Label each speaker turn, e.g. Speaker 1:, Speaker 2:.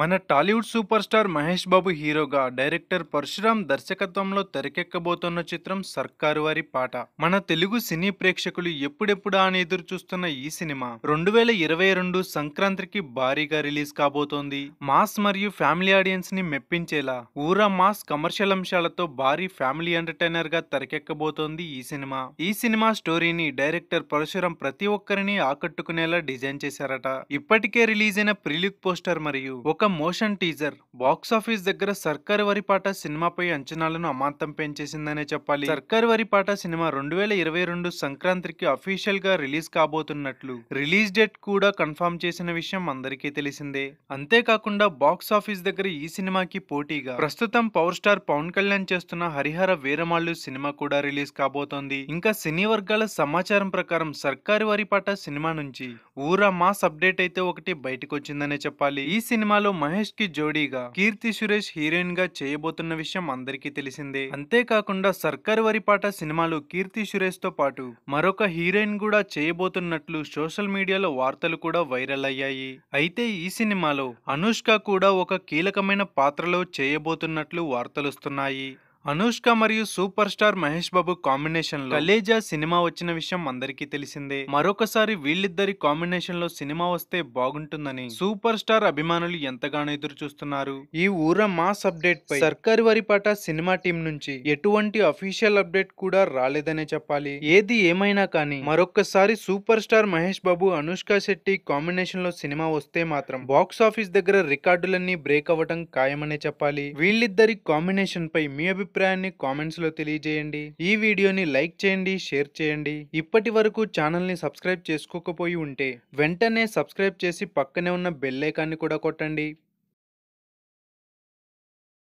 Speaker 1: మన Tollywood super star Mahesh Babu హీరోగా director Parashuram దర్శకత్వంలో తెరకెక్కబోతున్న చిత్రం సర్కారు వారి పాట మన తెలుగు సినీ ప్రేక్షకులు ఎప్పుడెప్పుడా అని ఎదురు చూస్తున్న ఈ సినిమా రెండు వేల ఇరవై రెండు సంక్రాంతికి భారీగా రిలీజ్ కాబోతోంది మాస్ మరియు ఫ్యామిలీ ఆడియన్స్ ని మెప్పించేలా ఊరా మాస్ కమర్షియల్ అంశాలతో భారీ ఫ్యామిలీ ఎంటర్టైనర్ గా తెరకెక్కబోతోంది ఈ సినిమా ఈ సినిమా స్టోరీని డైరెక్టర్ పరశురామ్ ప్రతి ఒక్కరిని ఆకట్టుకునేలా డిజైన్ చేశారట ఇప్పటికే రిలీజ్ అయిన ప్రిలిక్ పోస్టర్ మరియు ఒక ఒక మోషన్ టీజర్ బాక్స్ ఆఫీస్ దగ్గర సర్కార్ వరిపాట సినిమాపై అంచనాలను అమాంతం పెంచేసిందనే చెప్పాలి సర్కార్ వరిపాట సినిమా రెండు వేల ఇరవై రెండు సంక్రాంతికి అఫీషియల్ గా రిలీజ్ కాబోతున్నట్లు రిలీజ్ డేట్ కూడా కన్ఫర్మ్ చేసిన విషయం అందరికీ తెలిసిందే అంతేకాకుండా బాక్స్ ఆఫీస్ దగ్గర ఈ సినిమాకి పోటీగా ప్రస్తుతం పవర్ స్టార్ పవన్ కళ్యాణ్ చేస్తున్న హరిహర వీరమాళ్ళు సినిమా కూడా రిలీజ్ కాబోతోంది ఇంకా సినీ వర్గాల సమాచారం ప్రకారం సర్కారు వరిపాట సినిమా నుంచి ఊరా మాస్ అప్డేట్ అయితే ఒకటి బయటకు వచ్చిందనే చెప్పాలి ఈ సినిమాలో లో మహేష్ కి జోడీగా కీర్తి సురేష్ హీరోయిన్ గా చేయబోతున్న విషయం అందరికీ తెలిసిందే అంతేకాకుండా సర్కార్ వరిపాట సినిమాలు కీర్తి సురేష్ తో పాటు మరొక హీరోయిన్ కూడా చేయబోతున్నట్లు సోషల్ మీడియాలో వార్తలు కూడా వైరల్ అయ్యాయి అయితే ఈ సినిమాలో అనుష్క కూడా ఒక కీలకమైన పాత్రలో చేయబోతున్నట్లు వార్తలు వస్తున్నాయి అనుష్క మరియు super star Mahesh Babu combination లో కలేజా సినిమా వచ్చిన విషయం అందరికీ తెలిసిందే మరొకసారి వీళ్ళిద్దరి కాంబినేషన్ లో సినిమా వస్తే బాగుంటుందని సూపర్ స్టార్ అభిమానులు ఎంతగానో ఎదురు చూస్తున్నారు ఈ ఊర మాస్ అప్డేట్ పై సర్కారు వరిపాట సినిమా టీం నుంచి ఎటువంటి అఫీషియల్ అప్డేట్ కూడా రాలేదనే చెప్పాలి ఏది ఏమైనా కానీ మరొకసారి super star Mahesh Babu Anushka Shetty combination లో సినిమా వస్తే మాత్రం బాక్స్ ఆఫీస్ దగ్గర రికార్డులన్నీ బ్రేక్ అవ్వటం ఖాయమనే చెప్పాలి వీళ్ళిద్దరి కాంబినేషన్ పై మీ అభిప్రాయాన్ని కామెంట్స్లో తెలియజేయండి ఈ వీడియోని లైక్ చేయండి షేర్ చేయండి ఇప్పటి వరకు ఛానల్ని సబ్స్క్రైబ్ చేసుకోకపోయి ఉంటే వెంటనే సబ్స్క్రైబ్ చేసి పక్కనే ఉన్న బెల్లైకాన్ని కూడా కొట్టండి